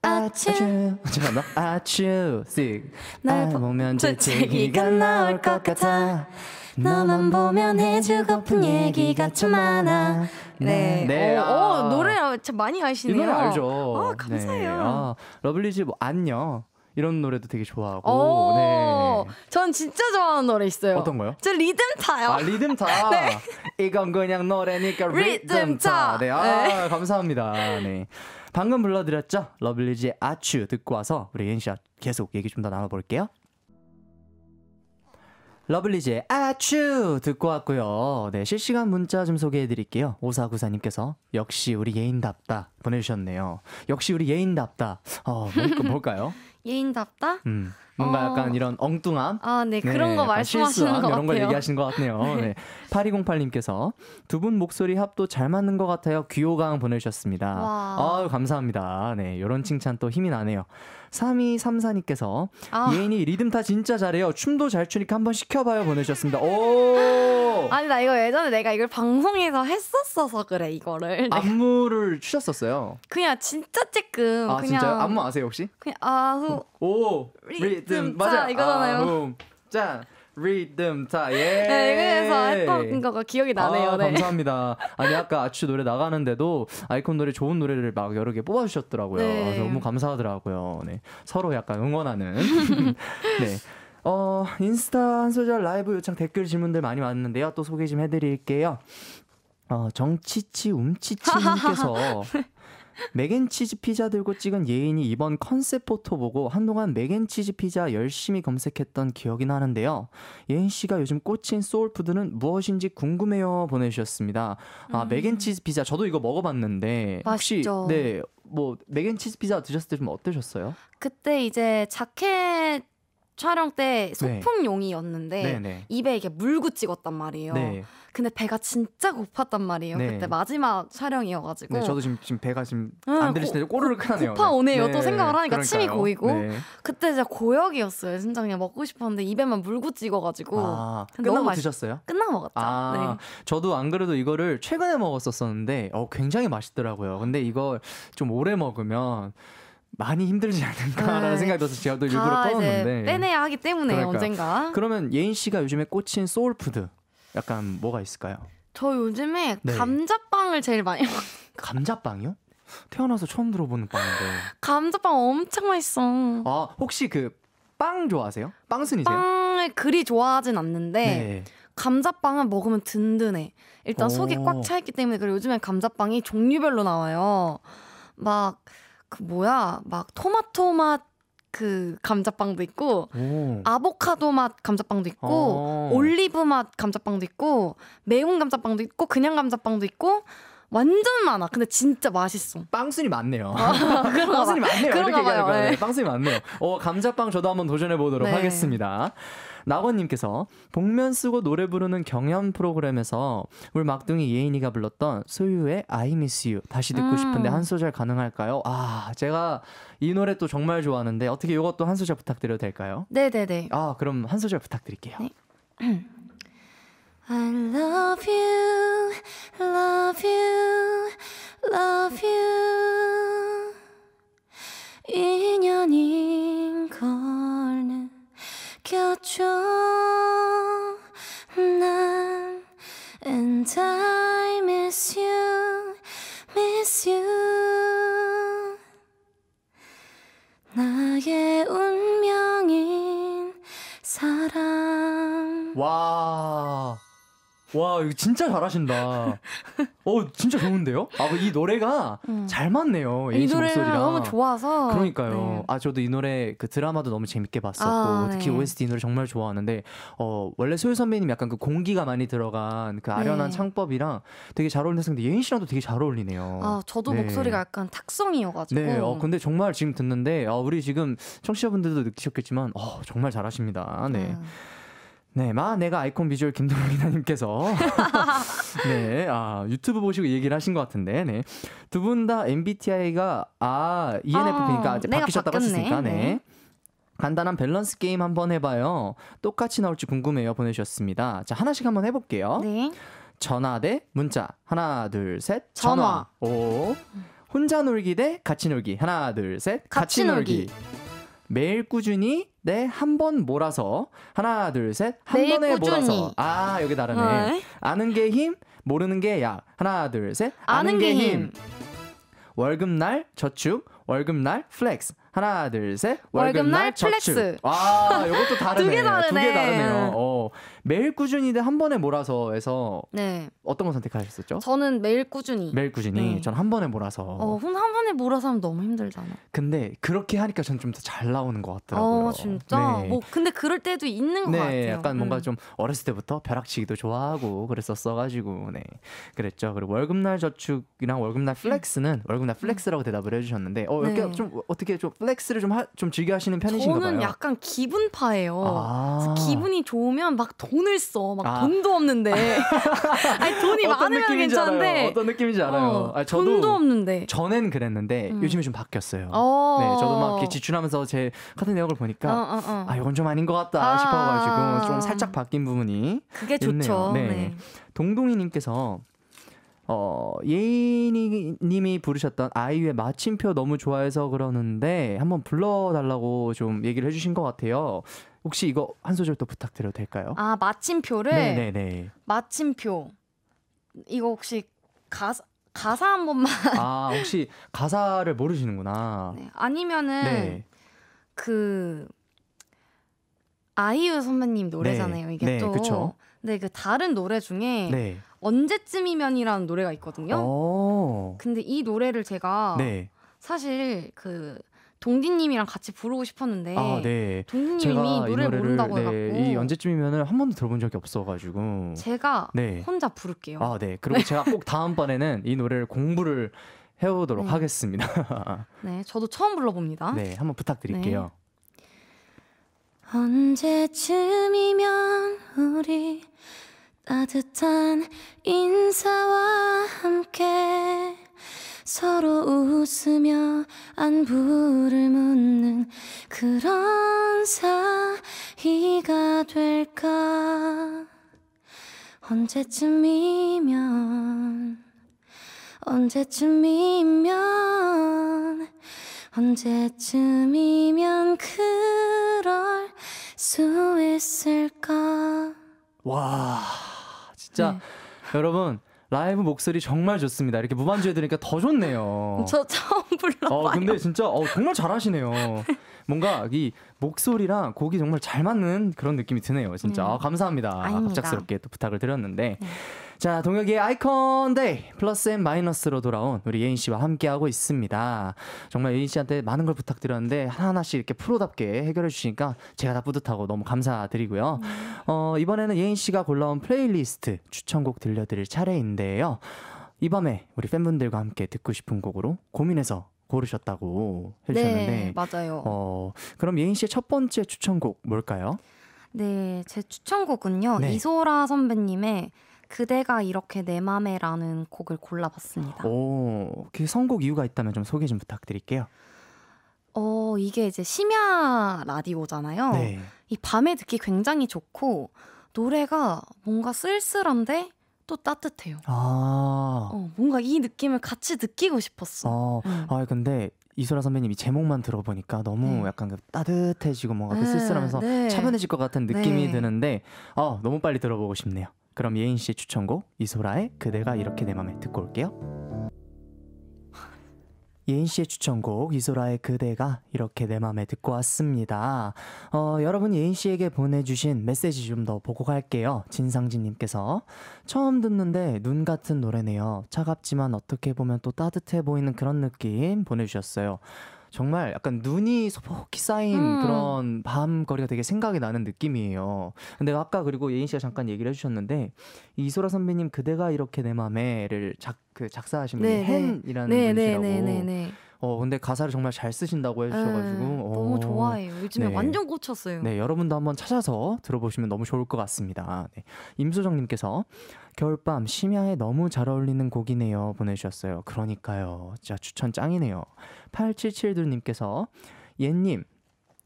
S1: 아추. 잠깐만. 아추, s 날 보면 재채기가 나올 것 같아. 너만
S3: 보면 해주고픈 얘기가 참 많아. 네. 네. 오, 어, 어, 아. 오, 노래 아, 참 많이 하시네요. 이 노래
S1: 알죠. 아, 감사해요. 네. 아, 러블리즈 뭐, 안녕. 이런 노래도 되게 좋아하고. 어, 네.
S2: 전 진짜 좋아하는 노래 있어요.
S1: 어떤 거요? 저 리듬 타요. 아, 리듬 타. 네. 이건 그냥 노래니까 리듬, 리듬 타. 네. 아, 네. 감사합니다. 네. 방금 불러드렸죠? 러블리즈의 아츄 듣고 와서 우리 옌씨와 계속 얘기 좀 더 나눠볼게요. 러블리즈의 아츄 듣고 왔고요. 네, 실시간 문자 좀 소개해 드릴게요. 오사구사님께서 역시 우리 예인답다 보내주셨네요. 역시 우리 예인답다. 어, 뭐, 그, 뭘, 까요
S2: 예인답다?
S1: 음, 뭔가 어... 약간 이런 엉뚱함? 아, 네, 그런 거 네, 말씀하시는 것 같아요. 이런 걸 얘기하시는 것 같네요. 네. 네. 8208님께서 두 분 목소리 합도 잘 맞는 것 같아요. 귀호강 보내주셨습니다. 와. 아유, 감사합니다. 네, 이런 칭찬 또 힘이 나네요. 3234님께서 아. 예인이 리듬 타 진짜 잘해요. 춤도 잘 추니까 한번 시켜봐요 보내주셨습니다. 오. 아니
S2: 나 이거 예전에 내가 이걸 방송에서 했었어서 그래 이거를.
S1: 안무를 추셨었어요.
S2: 그냥 진짜 쬐끔. 아 그냥... 진짜요? 안무 아세요 혹시? 그냥 아후.
S1: 오. 리듬, 리듬 맞아 이거잖아요. 아, 짠. 리듬 타. 예. 네, 그래서 했던
S2: 거가 기억이 나네요. 아, 네. 감사합니다.
S1: 아니 아까 아추 노래 나가는데도 아이콘 노래 좋은 노래를 막 여러 개 뽑아주셨더라고요. 네. 너무 감사하더라고요. 네. 서로 약간 응원하는. 네. 어, 인스타 한 소절 라이브 요청 댓글 질문들 많이 왔는데요. 또 소개 좀 해드릴게요. 어, 정치치 움치치님께서 네. 맥앤치즈 피자 들고 찍은 예인이 이번 컨셉 포토 보고 한동안 맥앤치즈 피자 열심히 검색했던 기억이 나는데요. 예인 씨가 요즘 꽂힌 소울푸드는 무엇인지 궁금해요 보내주셨습니다. 아 음. 맥앤치즈 피자 저도 이거 먹어봤는데 맛있죠. 혹시 네, 네뭐 맥앤치즈 피자 드셨을 때 좀 어떠셨어요?
S2: 그때 이제 자켓 촬영 때 소풍용이었는데 네. 네, 네. 입에 이게 물고 찍었단 말이에요. 네. 근데 배가 진짜 고팠단 말이에요. 네. 그때 마지막 촬영이어가지고. 저도
S1: 지금 지금 배가 지금 안 들리시는데 꼬르륵 하네요. 고파 오네요. 또 생각을 하니까 그러니까요. 침이 고이고.
S2: 그때 진짜 고역이었어요. 진짜 그냥 먹고 싶었는데 입에만 물고 찍어가지고. 아,
S1: 끝나고 맛있... 드셨어요? 끝나고 먹었죠. 아, 저도 안 그래도 이거를 최근에 먹었었었는데 어, 굉장히 맛있더라고요. 근데 이걸 좀 오래 먹으면 많이 힘들지 않을까라는 아, 생각이 들어서 제가 또 아, 일부러 떠었는데 예. 빼내야
S2: 하기 때문에 그러니까. 언젠가
S1: 그러면 예인 씨가 요즘에 꽂힌 소울푸드 약간 뭐가 있을까요?
S2: 저 요즘에 네. 감자빵을 제일 많이 먹어요
S1: 감자빵이요? 태어나서 처음 들어보는 빵인데
S2: 감자빵 엄청
S1: 맛있어 아 혹시 그 빵 좋아하세요? 빵순이세요?
S2: 빵을 그리 좋아하진 않는데 네. 감자빵은 먹으면 든든해 일단 속이 꽉 차있기 때문에 그리고 요즘에 감자빵이 종류별로 나와요 막그 뭐야 막 토마토 맛 그 감자빵도 있고 오. 음. 아보카도 맛 감자빵도 있고 오. 아. 올리브 맛 감자빵도 있고 매운 감자빵도 있고 그냥 감자빵도 있고 완전 많아. 근데 진짜 맛있어. 빵순이 많네요.
S1: 아, 빵순이 많네요. 이렇게 얘요 네, 네. 빵순이 많네요. 어, 감자빵 저도 한번 도전해 보도록 네. 하겠습니다. 나원님께서 복면 쓰고 노래 부르는 경연 프로그램에서 우리 막둥이 예인이가 불렀던 소유의 I Miss You 다시 듣고 음. 싶은데 한 소절 가능할까요? 아 제가 이 노래 또 정말 좋아하는데 어떻게 이것도 한 소절 부탁드려도 될까요? 네네네. 아 그럼 한 소절 부탁드릴게요. 네.
S3: I love you, love you, love you. 인연인 것. 지켜줘 난 And I miss you, miss you 나의 운명인 사랑
S1: 와와 이거 진짜 잘하신다. 어 진짜 좋은데요? 아 이 노래가 음. 잘 맞네요. 이 노래가 너무
S2: 좋아서. 그러니까요. 네.
S1: 아 저도 이 노래 그 드라마도 너무 재밌게 봤었고 아, 특히 네. OST 이 노래 정말 좋아하는데 어 원래 소유 선배님 약간 그 공기가 많이 들어간 그 아련한 네. 창법이랑 되게 잘 어울리는데 예인 씨랑도 되게 잘 어울리네요. 아 저도 네. 목소리가
S2: 약간 탁성이어가지고. 네. 어
S1: 근데 정말 지금 듣는데 어, 우리 지금 청취자분들도 느끼셨겠지만 어 정말 잘하십니다. 네. 음. 네, 마 내가 아이콘 비주얼 김동현 기자님께서 네, 아 유튜브 보시고 얘기를 하신 것 같은데, 네, 두 분 다 MBTI가 아 ENFP니까 아, 어, 바뀌셨다고 하셨으니까, 네. 네. 간단한 밸런스 게임 한번 해봐요. 똑같이 나올지 궁금해요. 보내주셨습니다. 자 하나씩 한번 해볼게요. 네. 전화 대 문자 하나 둘셋 전화. 전화. 오. 혼자 놀기 대 같이 놀기 하나 둘 셋 같이, 같이 놀기. 놀기. 매일 꾸준히 네, 한 번 몰아서. 하나, 둘, 셋. 한 네, 번에 꾸준히. 몰아서. 아, 여기 다르네. 어이. 아는 게 힘, 모르는 게 약. 하나, 둘, 셋. 아는, 아는 게, 힘. 월급날 저축, 월급날 플렉스. 하나, 둘, 셋. 월급날, 플렉스. 아, 이것도 다르네. 두 개 다르네. 다르네요. 어. 매일 꾸준히 대한 번에 몰아서해서 네. 어떤 거 선택하셨었죠?
S2: 저는 매일 꾸준히.
S1: 매일 꾸준히. 네. 전한 번에 몰아서. 어,
S2: 한 번에 몰아서 하면 너무 힘들잖아.
S1: 근데 그렇게 하니까 전 좀 더 잘 나오는 것 같더라고요. 어, 진짜. 네. 뭐
S2: 근데 그럴 때도 있는 것 네, 같아요. 약간 뭔가 음.
S1: 좀 어렸을 때부터 벼락치기도 좋아하고 그랬었어가지고 네 그랬죠. 그리고 월급날 저축이랑 월급날 음. 플렉스는 월급날 플렉스라고 대답을 해주셨는데 어 이렇게 네. 좀 어떻게 좀 플렉스를 좀좀 좀 즐겨 하시는 편이신가요? 저는 약간
S2: 기분파예요. 아. 기분이 좋으면 막돈 돈을 써. 막 아. 돈도 없는데. 아니 돈이 많으면 괜찮은데. 알아요.
S1: 어떤 느낌인지 알아요. 어, 아니, 저도 돈도 없는데. 전엔 그랬는데 음. 요즘에 좀 바뀌었어요. 어. 네, 저도 막 이렇게 지출하면서 제 카드 내역을 보니까 어, 어, 어. 아 이건 좀 아닌 것 같다 아. 싶어가지고 좀 살짝 바뀐 부분이 그게 있네요. 좋죠. 네. 네. 동동이님께서 어, 예인님이 이 부르셨던 아이유의 마침표 너무 좋아해서 그러는데 한번 불러달라고 좀 얘기를 해주신 것 같아요. 혹시 이거 한 소절 또 부탁드려도 될까요?
S2: 아 마침표를
S1: 네네네
S2: 마침표 이거 혹시 가사 가사 한 번만 아
S1: 혹시 가사를 모르시는구나 네.
S2: 아니면은 네. 그 아이유 선배님 노래잖아요 네. 이게 네, 또 그쵸? 근데 네, 그 다른 노래 중에 네. 언제쯤이면이라는 노래가 있거든요.
S1: 오. 어.
S2: 근데 이 노래를 제가 네. 사실 그 동디님이랑 같이 부르고 싶었는데 아, 네.
S1: 동디님이 노래를, 모른다고 네, 해갖고 이 언제쯤이면은 한 번도 들어본 적이 없어가지고 제가 네. 혼자
S2: 부를게요. 아
S1: 네. 그리고 제가 꼭 다음 번에는 이 노래를 공부를 해오도록 네. 하겠습니다.
S2: 네, 저도 처음 불러봅니다. 네,
S1: 한번 부탁드릴게요. 네.
S3: 언제쯤이면 우리 따뜻한 인사와 함께 서로 웃으며 안부를 묻는 그런 사이가 될까 언제쯤이면 언제쯤이면 언제쯤이면 그럴 수 있을까
S1: 와 진짜 네. 여러분 라이브 목소리 정말 좋습니다. 이렇게 무반주해 드니까 더 좋네요. 저 처음 불러봐요. 어, 근데 진짜 어, 정말 잘하시네요. 네. 뭔가 이 목소리랑 곡이 정말 잘 맞는 그런 느낌이 드네요. 진짜 음. 아, 감사합니다. 아닙니다. 갑작스럽게 또 부탁을 드렸는데. 네. 자, 동혁이의 아이콘 데이 플러스 앤 마이너스로 돌아온 우리 예인 씨와 함께하고 있습니다. 정말 예인 씨한테 많은 걸 부탁드렸는데 하나하나씩 이렇게 프로답게 해결해 주시니까 제가 다 뿌듯하고 너무 감사드리고요. 어, 이번에는 예인 씨가 골라온 플레이리스트 추천곡 들려드릴 차례인데요. 이 밤에 우리 팬분들과 함께 듣고 싶은 곡으로 고민해서 고르셨다고 해주셨는데 네, 맞아요. 어, 그럼 예인 씨의 첫 번째 추천곡 뭘까요?
S2: 네, 제 추천곡은요. 네. 이소라 선배님의 그대가 이렇게 내 맘에라는 곡을 골라봤습니다.
S1: 오, 그 선곡 이유가 있다면 좀 소개 좀 부탁드릴게요.
S2: 어, 이게 이제 심야 라디오잖아요. 네. 이 밤에 듣기 굉장히 좋고 노래가 뭔가 쓸쓸한데 또
S1: 따뜻해요. 아. 어, 뭔가 이 느낌을 같이 느끼고 싶었어. 어. 음. 아, 근데 이소라 선배님이 제목만 들어보니까 너무 네. 약간 그 따뜻해지고 뭔가 그 네, 그 쓸쓸하면서 네. 차분해질 것 같은 느낌이 네. 드는데 어, 너무 빨리 들어보고 싶네요. 그럼 예인 씨의 추천곡 이소라의 그대가 이렇게 내 맘에 듣고 올게요. 예인 씨의 추천곡 이소라의 그대가 이렇게 내 맘에 듣고 왔습니다. 어, 여러분 예인 씨에게 보내주신 메시지 좀 더 보고 갈게요. 진상진님께서 처음 듣는데 눈 같은 노래네요. 차갑지만 어떻게 보면 또 따뜻해 보이는 그런 느낌 보내주셨어요. 정말 약간 눈이 소복히 쌓인 음. 그런 밤 거리가 되게 생각이 나는 느낌이에요. 근데 아까 그리고 예인 씨가 잠깐 얘기를 해주셨는데 이소라 선배님 그대가 이렇게 내 맘에를 작그 작사하신 분이 헨이라는 분이시라고. 네네네네. 어 근데 가사를 정말 잘 쓰신다고 아, 해주셔가지고 네, 어, 너무 좋아해요. 요즘에 네. 완전
S2: 꽂혔어요. 네
S1: 여러분도 한번 찾아서 들어보시면 너무 좋을 것 같습니다. 네. 임소정님께서 겨울밤 심야에 너무 잘 어울리는 곡이네요 보내주셨어요. 그러니까요. 진짜 추천 짱이네요. 8772님께서 예님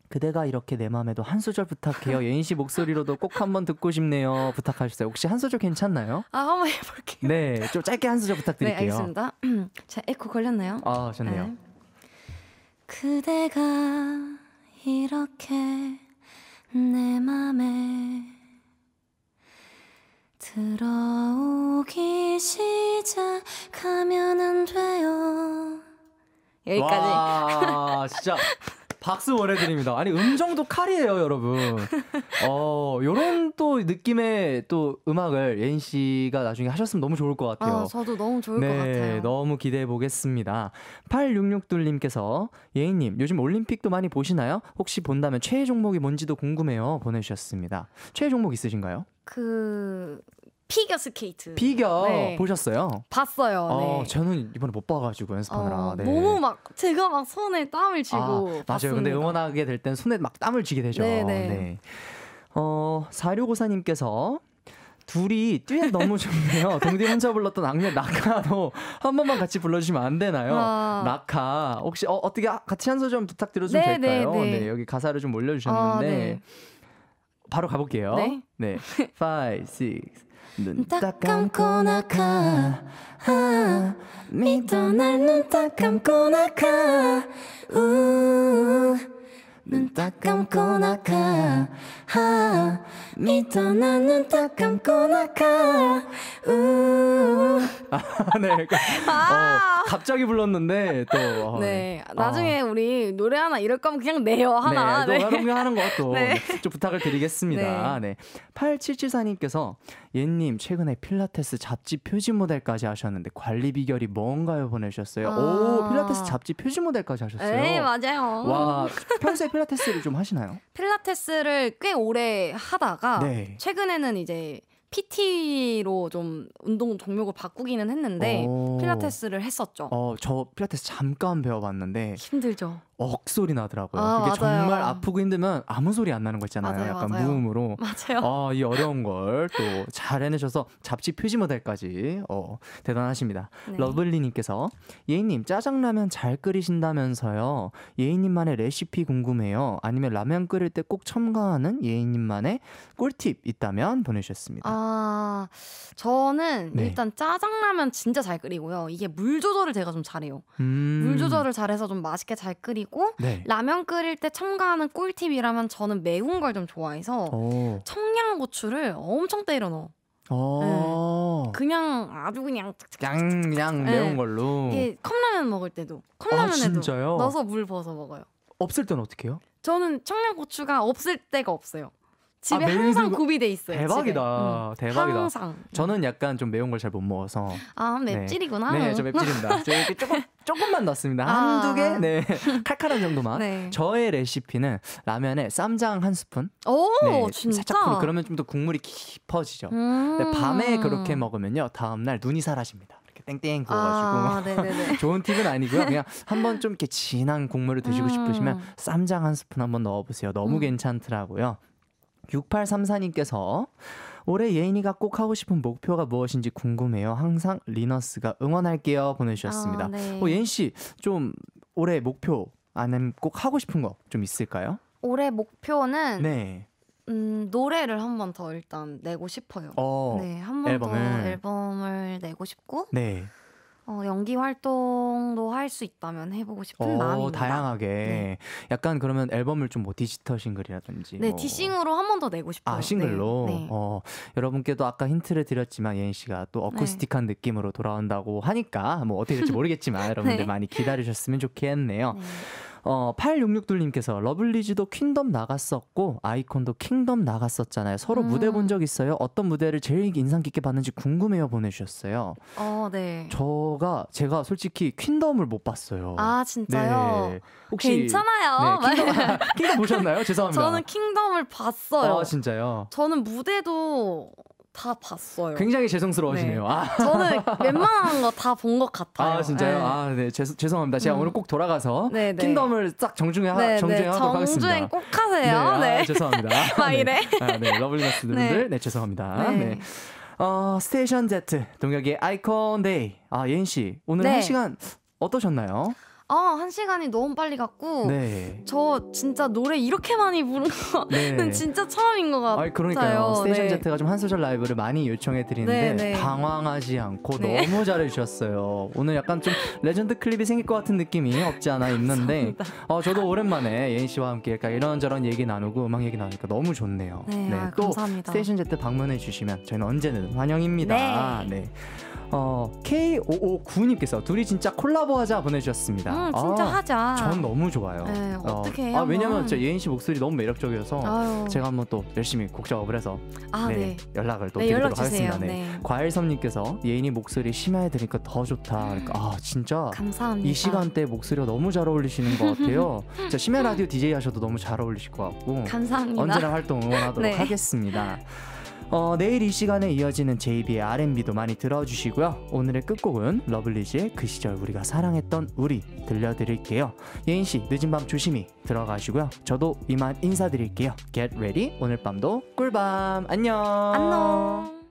S1: 그대가 이렇게 내 마음에도 한 소절 부탁해요. 예인 씨 목소리로도 꼭 한번 듣고 싶네요. 부탁하셨어요. 혹시 한 소절 괜찮나요?
S3: 아, 한번 해볼게요.
S1: 네, 좀 짧게 한 소절 부탁드릴게요. 네, 알겠습니다.
S3: 자, 에코 걸렸나요? 아, 좋네요. 네. 그대가 이렇게 내 맘에 들어오기 시작하면 안 돼요. 여기까지. 와, 진짜
S1: 박수 보내드립니다. 아니 음정도 칼이에요, 여러분. 어 이런 또 느낌의 또 음악을 예인 씨가 나중에 하셨으면 너무 좋을 것 같아요. 아,
S2: 저도 너무 좋을 네, 것 같아요.
S1: 너무 기대해 보겠습니다. 8662님께서 예인님 요즘 올림픽도 많이 보시나요? 혹시 본다면 최애 종목이 뭔지도 궁금해요. 보내주셨습니다. 최애 종목 있으신가요?
S2: 그 피겨 스케이트. 피겨 네.
S1: 보셨어요?
S2: 봤어요. 아, 네.
S1: 저는 이번에 못 봐가지고 연습하느라. 어, 네. 너무
S2: 막 제가 막 손에 땀을 아, 쥐고. 아, 맞아요. 봤습니다. 근데
S1: 응원하게 될 땐 손에 막 땀을 쥐게 되죠. 네네. 네. 네. 어 사료고사님께서 둘이 듀엣 너무 좋네요. 동디 혼자 불렀던 악녀 나카도 한 번만 같이 불러주시면 안 되나요? 아. 나카 혹시 어, 떻게 같이 한 소절 부탁드려주 네, 네, 될까요? 네, 네. 네, 여기 가사를 좀 올려주셨는데 아, 바로 가볼게요. 네, 네. five, six. 눈딱 감고 나가 아, 믿어 날눈 딱 감고 나가
S3: 눈 딱 감고 나가 하 미터나는 딱 감고 나가 아네
S1: 그러니까, 아~ 어, 갑자기 불렀는데 또네 아, 어, 네. 나중에
S2: 아. 우리 노래 하나 이럴 거면 그냥 내요 하나 네, 네. 네.
S1: 하는 것도 네. 좀 부탁을 드리겠습니다 네. 네 8774님께서 예님 최근에 필라테스 잡지 표지 모델까지 하셨는데 관리 비결이 뭔가요 보내셨어요 아~ 오 필라테스 잡지 표지 모델까지 하셨어요 네
S2: 맞아요 와
S1: 평소에 필라테스를 좀 하시나요?
S2: 필라테스를 꽤 오래 하다가 네. 최근에는 이제 PT로 좀 운동 종목을 바꾸기는 했는데 오. 필라테스를
S1: 했었죠. 어, 저 필라테스 잠깐 배워봤는데
S2: 힘들죠.
S1: 억 소리 나더라고요. 아, 그게 맞아요. 정말 아프고 힘들면 아무 소리 안 나는 거 있잖아요. 맞아요, 약간 맞아요. 무음으로. 맞아요. 어, 이 어려운 걸 또 잘 해내셔서 잡지 표지 모델까지 어, 대단하십니다. 네. 러블리님께서 예인님 짜장라면 잘 끓이신다면서요. 예인님만의 레시피 궁금해요. 아니면 라면 끓일 때 꼭 첨가하는 예인님만의 꿀팁 있다면 보내주셨습니다.
S2: 아 저는 네. 일단 짜장라면 진짜 잘 끓이고요. 이게 물 조절을 제가 좀 잘해요.
S3: 음. 물 조절을
S2: 잘해서 좀 맛있게 잘 끓이고. 꿀팁이고 네. 라면 끓일 때 첨가하는 꿀팁이라면 저는 매운 걸 좀 좋아해서 오. 청양고추를 엄청 때려 넣어.
S1: 아. 네.
S2: 그냥 아주 그냥
S1: 그냥 그냥 매운 네. 걸로. 이
S2: 컵라면 먹을 때도 컵라면에도 아, 넣어서 물 부어서 먹어요.
S1: 없을 때는 어떻게 해요?
S2: 저는 청양고추가 없을 때가 없어요. 집에 아, 항상 들 구비돼 있어요. 대박이다. 응. 음. 대박이다. 항상.
S1: 저는 약간 좀 매운 걸 잘 못 먹어서.
S2: 아, 네. 맵찔이구나. 네, 네저 맵찔입니다.
S1: 조금 조금만 넣습니다. 아. 한두 개? 네. 칼칼한 정도만. 네. 저의 레시피는 라면에 쌈장 한 스푼.
S2: 오, 네, 진짜. 살짝 풀 그러면
S1: 좀 더 국물이 깊어지죠. 음. 근 밤에 그렇게 먹으면요. 다음 날 눈이 사라집니다. 땡땡 구워가지고 아, 좋은 팁은 아니고요. 그냥 한번 좀 이렇게 진한 국물을 드시고 음. 싶으시면 쌈장 한 스푼 한번 넣어보세요. 너무 음. 괜찮더라고요. 6834님께서 올해 예인이가 꼭 하고 싶은 목표가 무엇인지 궁금해요. 항상 리너스가 응원할게요. 보내주셨습니다. 아, 네. 어, 예인 씨, 좀 올해 목표 아니면 꼭 하고 싶은 거 좀 있을까요?
S2: 올해 목표는 네. 음, 노래를 한 번 더 일단 내고
S1: 싶어요. 어, 네, 한 번 더
S2: 앨범을 내고 싶고. 네. 어, 연기 활동도 할 수 있다면 해보고 싶은 어, 마음입니다. 다양하게.
S1: 네. 약간 그러면 앨범을 좀 뭐 디지털 싱글이라든지. 네, 뭐. 디싱으로
S2: 한 번 더 내고 싶어요. 아, 싱글로. 네, 네.
S1: 어, 여러분께도 아까 힌트를 드렸지만 예인 씨가 또 네. 어쿠스틱한 네. 느낌으로 돌아온다고 하니까 뭐 어떻게 될지 모르겠지만 네. 여러분들 많이 기다리셨으면 좋겠네요. 어, 8662님께서 러블리즈도 퀸덤 나갔었고 아이콘도 킹덤 나갔었잖아요. 서로 음. 무대 본 적 있어요? 어떤 무대를 제일 인상 깊게 봤는지 궁금해요 보내주셨어요.
S2: 어, 네.
S1: 저가 제가 솔직히 퀸덤을 못 봤어요. 아 진짜요? 네. 혹시 괜찮아요. 네, 킹덤, 킹덤 보셨나요? 죄송합니다. 저는
S2: 킹덤을 봤어요. 아
S1: 진짜요?
S2: 저는 무대도 다 봤어요. 굉장히 죄송스러워하시네요. 네. 아. 저는 웬만한 거 다 본 것
S1: 같아요. 아 진짜요? 네. 아 네, 죄, 죄송합니다. 제가 음. 오늘 꼭 돌아서 가 네, 네, 킹덤을 쫙 정중해 하, 네, 네. 정주행하도록 하겠습니다. 정주행 꼭
S3: 하세요. 네, 아,
S1: 죄송합니다. 막 아, 아, 이래. 아, 네, 러블리너스분들, 네. 죄송합니다. 네. 어 스테이션 Z 동혁의 아이콘 데이. 아 예인 씨 오늘 한 시간 어떠셨나요?
S2: 아, 한 시간이 너무 빨리 갔고, 네. 저 진짜 노래 이렇게 많이 부른거는 네. 진짜 처음인 것 같아요. 아, 네. 그러니까요. 스테이션 네. 제트가
S1: 좀 한소절 라이브를 많이 요청해 드리는데, 네, 네. 당황하지 않고 너무 잘해주셨어요. 오늘 약간 좀 레전드 클립이 생길 것 같은 느낌이 없지 않아 있는데, 어, 저도 오랜만에 예인 씨와 함께 약간 이런저런 얘기 나누고 음악 얘기 나누니까 너무 좋네요. 네, 아, 또 감사합니다. 스테이션 제트 방문해 주시면 저희는 언제든 환영입니다. 네. 어, K559님께서 둘이 진짜 콜라보하자 보내주셨습니다. 음, 아, 진짜 아, 하자. 전 너무 좋아요. 네, 어, 떻게 해요? 아, 왜냐면 저 예인 씨 목소리 너무 매력적이어서 아유. 제가 한번 또 열심히 곡 작업을 해서 아, 네, 네. 연락을 또 네, 드리도록 연락 하겠습니다. 네. 네. 과일섭님께서 예인이 목소리 심야에 들으니까 더 좋다. 그러니까 아 진짜
S2: 감사합니다. 이 시간대
S1: 목소리가 너무 잘 어울리시는 것 같아요. 자 심야 라디오 DJ 하셔도 너무 잘 어울리실 것 같고 감사합니다. 언제나 활동 응원하도록 네. 하겠습니다. 어, 내일 이 시간에 이어지는 JB의 R&B도 많이 들어주시고요. 오늘의 끝곡은 러블리즈의 그 시절 우리가 사랑했던 우리 들려드릴게요. 예인 씨 늦은 밤 조심히 들어가시고요. 저도 이만 인사드릴게요. Get ready 오늘 밤도 꿀밤 안녕. 안녕.